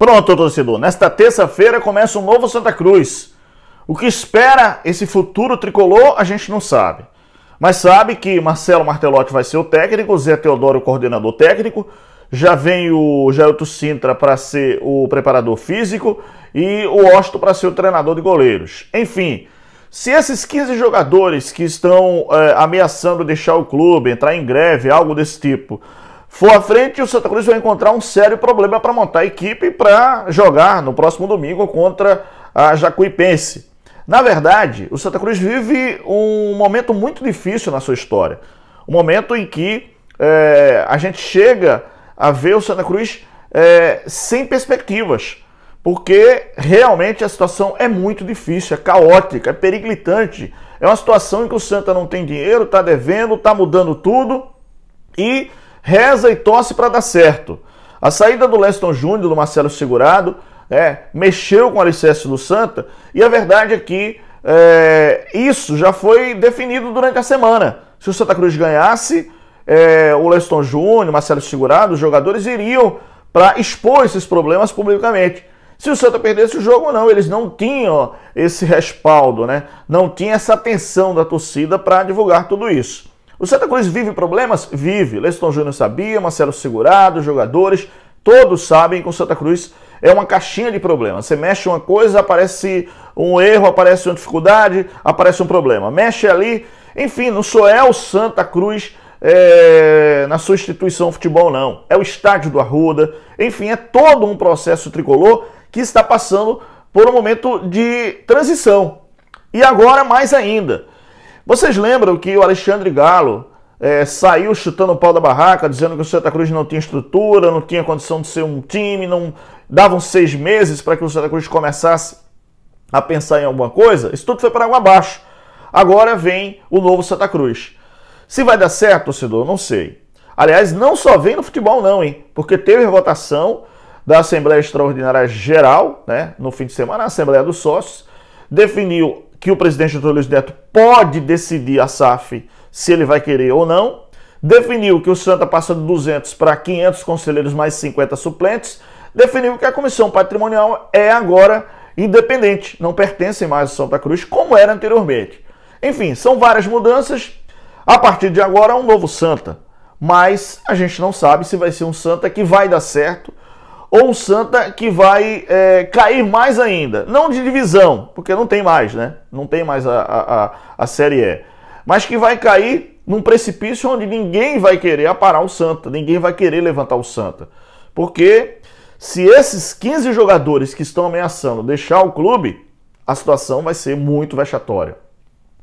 Pronto, torcedor, nesta terça-feira começa um novo Santa Cruz. O que espera esse futuro tricolor, a gente não sabe. Mas sabe que Marcelo Martelotti vai ser o técnico, Zé Teodoro o coordenador técnico, já vem o Jailton Sintra para ser o preparador físico e o Osto para ser o treinador de goleiros. Enfim, se esses 15 jogadores que estão é, ameaçando deixar o clube, entrar em greve, algo desse tipo, for à frente, o Santa Cruz vai encontrar um sério problema para montar a equipe para jogar no próximo domingo contra a Jacuipense. Na verdade, o Santa Cruz vive um momento muito difícil na sua história. Um momento em que é, a gente chega a ver o Santa Cruz é, sem perspectivas, porque realmente a situação é muito difícil, é caótica, é periglitante. É uma situação em que o Santa não tem dinheiro, está devendo, está mudando tudo e reza e torce para dar certo. A saída do Leston Júnior, do Marcelo Segurado, é, mexeu com o alicerce do Santa, e a verdade é que é, isso já foi definido durante a semana. Se o Santa Cruz ganhasse, é, o Leston Júnior, Marcelo Segurado, os jogadores iriam para expor esses problemas publicamente. Se o Santa perdesse o jogo ou não, eles não tinham esse respaldo, né? não tinha essa atenção da torcida para divulgar tudo isso. O Santa Cruz vive problemas? Vive. Leston Júnior sabia, Marcelo Segurado, jogadores, todos sabem que o Santa Cruz é uma caixinha de problemas. Você mexe uma coisa, aparece um erro, aparece uma dificuldade, aparece um problema. Mexe ali, enfim, não só é o Santa Cruz é, na sua instituição futebol, não. É o estádio do Arruda, enfim, é todo um processo tricolor que está passando por um momento de transição. E agora mais ainda. Vocês lembram que o Alexandre Galo é, saiu chutando o pau da barraca, dizendo que o Santa Cruz não tinha estrutura, não tinha condição de ser um time, não davam seis meses para que o Santa Cruz começasse a pensar em alguma coisa? Isso tudo foi para água abaixo. Agora vem o novo Santa Cruz. Se vai dar certo, torcedor, não sei. Aliás, não só vem no futebol, não, hein? Porque teve votação da Assembleia Extraordinária Geral, né? No fim de semana, a Assembleia dos Sócios definiu que o presidente do Luiz Neto pode decidir a SAF se ele vai querer ou não. Definiu que o Santa passa de 200 para 500 conselheiros mais 50 suplentes. Definiu que a comissão patrimonial é agora independente, não pertence mais ao Santa Cruz como era anteriormente. Enfim, são várias mudanças. A partir de agora, um novo Santa. Mas a gente não sabe se vai ser um Santa que vai dar certo ou um Santa que vai é, cair mais ainda. Não de divisão, porque não tem mais, né? Não tem mais a, a, a Série E. Mas que vai cair num precipício onde ninguém vai querer aparar o Santa, ninguém vai querer levantar o Santa. Porque se esses 15 jogadores que estão ameaçando deixar o clube, a situação vai ser muito vexatória.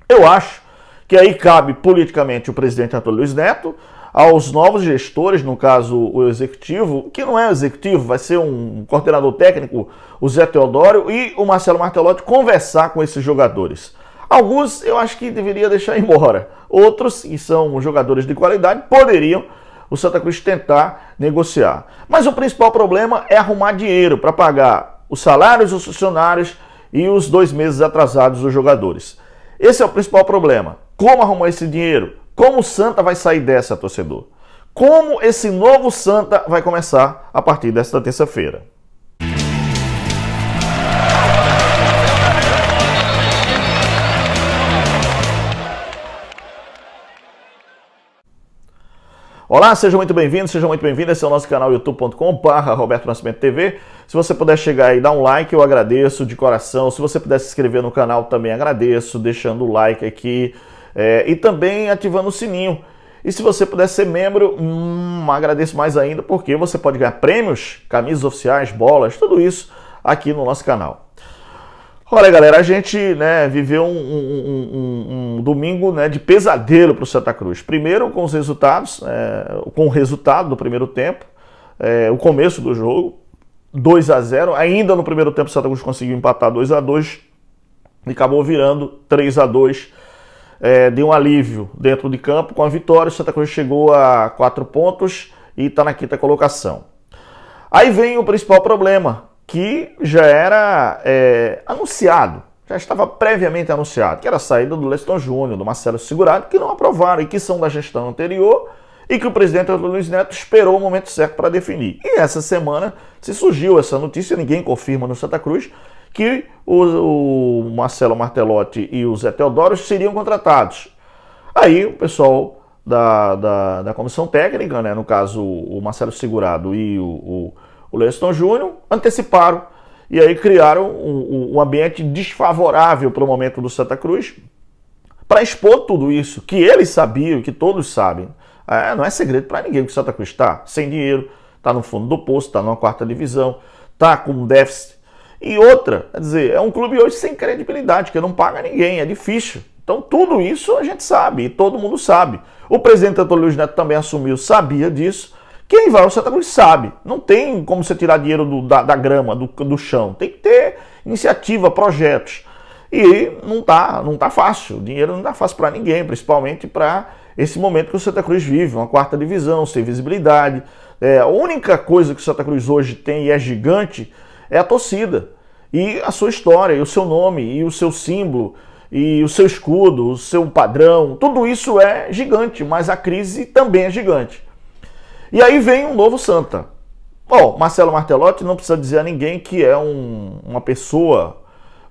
Eu acho que aí cabe politicamente o presidente Antônio Luiz Neto, aos novos gestores, no caso o executivo, que não é executivo, vai ser um coordenador técnico, o Zé Teodoro e o Marcelo Martelotti conversar com esses jogadores. Alguns eu acho que deveria deixar embora, outros que são jogadores de qualidade poderiam o Santa Cruz tentar negociar. Mas o principal problema é arrumar dinheiro para pagar os salários dos funcionários e os dois meses atrasados dos jogadores. Esse é o principal problema. Como arrumar esse dinheiro? Como o Santa vai sair dessa, torcedor? Como esse novo Santa vai começar a partir desta terça-feira? Olá, seja muito bem-vindo, seja muito bem-vinda. Esse é o nosso canal youtube.com.br Roberto Nascimento TV. Se você puder chegar e dar um like, eu agradeço de coração. Se você puder se inscrever no canal, também agradeço, deixando o like aqui é, e também ativando o sininho. E se você puder ser membro, hum, agradeço mais ainda, porque você pode ganhar prêmios, camisas oficiais, bolas, tudo isso aqui no nosso canal. Olha, galera, a gente né, viveu um, um, um, um domingo né, de pesadelo para o Santa Cruz. Primeiro com os resultados, é, com o resultado do primeiro tempo, é, o começo do jogo, 2 a 0 Ainda no primeiro tempo o Santa Cruz conseguiu empatar 2 a 2 e acabou virando 3 a 2 é, de um alívio dentro de campo com a vitória. O Santa Cruz chegou a quatro pontos e está na quinta colocação. Aí vem o principal problema, que já era é, anunciado, já estava previamente anunciado, que era a saída do Leston Júnior, do Marcelo Segurado, que não aprovaram e que são da gestão anterior e que o presidente Luiz Neto esperou o momento certo para definir. E essa semana se surgiu essa notícia, ninguém confirma no Santa Cruz, que o, o Marcelo Martelotti e o Zé Teodoro seriam contratados. Aí o pessoal da, da, da, comissão técnica, né, no caso o Marcelo Segurado e o, o, o Leston Júnior, anteciparam e aí criaram um, um ambiente desfavorável para o momento do Santa Cruz para expor tudo isso, que eles sabiam, que todos sabem. É, não é segredo para ninguém que o Santa Cruz está sem dinheiro, está no fundo do poço, está numa quarta divisão, está com um déficit e outra, quer dizer, é um clube hoje sem credibilidade, que não paga ninguém, é difícil. Então tudo isso a gente sabe e todo mundo sabe. O presidente Antônio Luiz Neto também assumiu, sabia disso. Quem vai ao Santa Cruz sabe. Não tem como você tirar dinheiro do, da, da, grama, do, do chão. Tem que ter iniciativa, projetos. E não tá, não tá fácil. O dinheiro não dá tá fácil para ninguém, principalmente para esse momento que o Santa Cruz vive, uma quarta divisão, sem visibilidade. É, a única coisa que o Santa Cruz hoje tem e é gigante é a torcida. E a sua história, e o seu nome, e o seu símbolo, e o seu escudo, o seu padrão, tudo isso é gigante, mas a crise também é gigante. E aí vem um novo Santa. Bom, Marcelo Martelotti não precisa dizer a ninguém que é um, uma pessoa,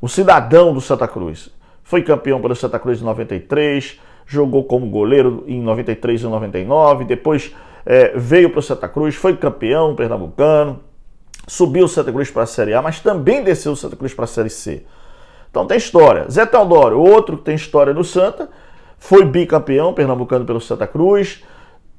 um cidadão do Santa Cruz. Foi campeão pelo Santa Cruz em 93, jogou como goleiro em 93 e 99, depois é, veio para o Santa Cruz, foi campeão pernambucano, Subiu o Santa Cruz para a Série A, mas também desceu o Santa Cruz para a Série C. Então tem história. Zé Teodoro, outro que tem história no Santa, foi bicampeão pernambucano pelo Santa Cruz,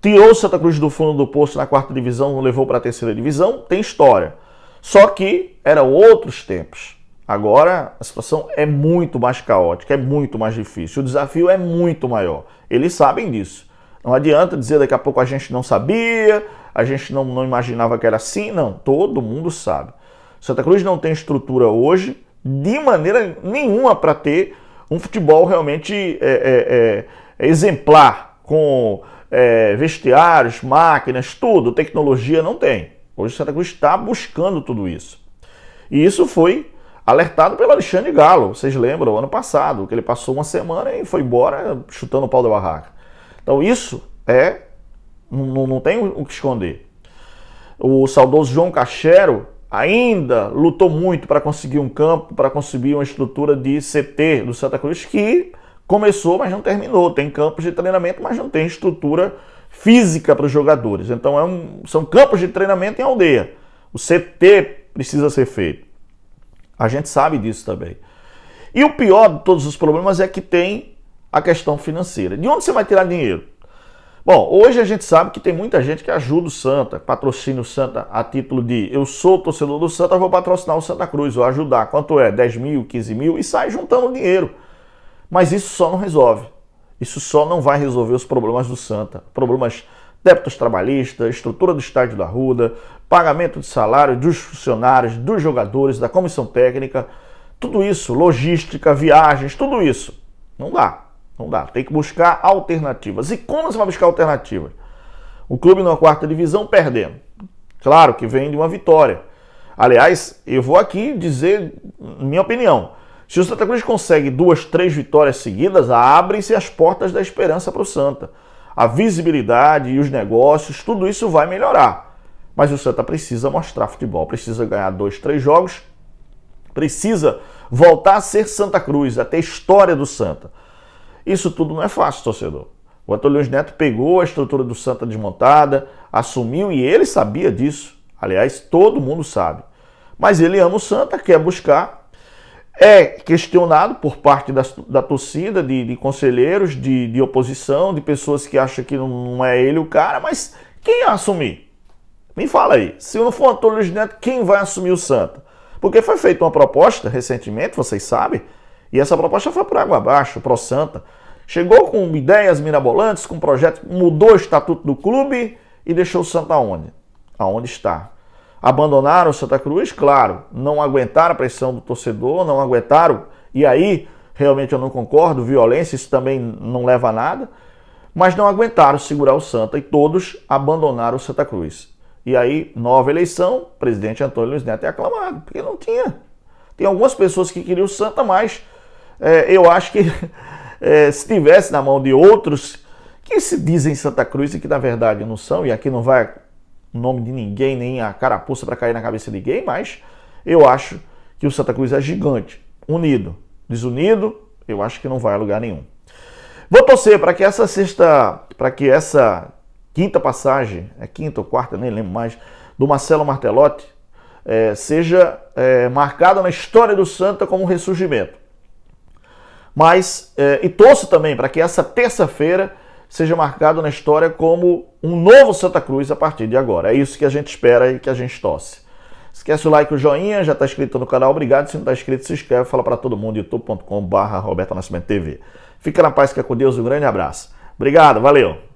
tirou o Santa Cruz do fundo do poço na quarta divisão, não levou para a terceira divisão, tem história. Só que eram outros tempos. Agora a situação é muito mais caótica, é muito mais difícil, o desafio é muito maior. Eles sabem disso. Não adianta dizer daqui a pouco a gente não sabia, a gente não, não imaginava que era assim, não. Todo mundo sabe. Santa Cruz não tem estrutura hoje, de maneira nenhuma, para ter um futebol realmente é, é, é, é exemplar, com é, vestiários, máquinas, tudo, tecnologia, não tem. Hoje Santa Cruz está buscando tudo isso. E isso foi alertado pelo Alexandre Galo, vocês lembram, ano passado, que ele passou uma semana e foi embora chutando o pau da barraca. Então isso é não, não tem o que esconder. O saudoso João Cachero ainda lutou muito para conseguir um campo, para conseguir uma estrutura de CT do Santa Cruz, que começou, mas não terminou. Tem campos de treinamento, mas não tem estrutura física para os jogadores. Então é um, são campos de treinamento em aldeia. O CT precisa ser feito. A gente sabe disso também. E o pior de todos os problemas é que tem a questão financeira. De onde você vai tirar dinheiro? Bom, hoje a gente sabe que tem muita gente que ajuda o Santa, patrocina o Santa a título de eu sou torcedor do Santa, vou patrocinar o Santa Cruz, vou ajudar. Quanto é? 10 mil, 15 mil e sai juntando dinheiro. Mas isso só não resolve. Isso só não vai resolver os problemas do Santa. Problemas débitos trabalhistas, estrutura do estádio da Ruda, pagamento de salário dos funcionários, dos jogadores, da comissão técnica, tudo isso, logística, viagens, tudo isso. Não dá. Não dá. Tem que buscar alternativas. E como você vai buscar alternativas? O clube na quarta divisão perdendo. Claro que vem de uma vitória. Aliás, eu vou aqui dizer minha opinião. Se o Santa Cruz consegue duas, três vitórias seguidas, abrem-se as portas da esperança para o Santa. A visibilidade e os negócios, tudo isso vai melhorar. Mas o Santa precisa mostrar futebol, precisa ganhar dois, três jogos, precisa voltar a ser Santa Cruz, até a história do Santa. Isso tudo não é fácil, torcedor. O Antônio Luiz Neto pegou a estrutura do Santa desmontada, assumiu e ele sabia disso. Aliás, todo mundo sabe. Mas ele ama o Santa, quer buscar. É questionado por parte da, da torcida, de, de conselheiros, de, de, oposição, de pessoas que acham que não, não é ele o cara, mas quem assumir? Me fala aí. Se não for Antônio Luiz Neto, quem vai assumir o Santa? Porque foi feita uma proposta recentemente, vocês sabem, e essa proposta foi por água abaixo, pro Santa. Chegou com ideias mirabolantes, com projetos, mudou o estatuto do clube e deixou o Santa onde? Aonde está. Abandonaram o Santa Cruz, claro, não aguentaram a pressão do torcedor, não aguentaram, e aí realmente eu não concordo, violência, isso também não leva a nada, mas não aguentaram segurar o Santa e todos abandonaram o Santa Cruz. E aí, nova eleição, presidente Antônio Luiz Neto é aclamado, porque não tinha. Tem algumas pessoas que queriam o Santa, mas é, eu acho que é, se tivesse na mão de outros que se dizem Santa Cruz e que na verdade não são, e aqui não vai o nome de ninguém, nem a carapuça para cair na cabeça de ninguém, mas eu acho que o Santa Cruz é gigante, unido. Desunido, eu acho que não vai a lugar nenhum. Vou torcer para que essa sexta, para que essa quinta passagem, é quinta ou quarta, nem lembro mais, do Marcelo Martelotti, é, seja é, marcada na história do Santa como um ressurgimento. Mas, é, e torço também para que essa terça-feira seja marcado na história como um novo Santa Cruz a partir de agora. É isso que a gente espera e que a gente torce. Esquece o like, o joinha, já está inscrito no canal, obrigado. Se não está inscrito, se inscreve, fala para todo mundo, youtube.com.br Roberto Nascimento TV. Fica na paz, que é com Deus, um grande abraço. Obrigado, valeu!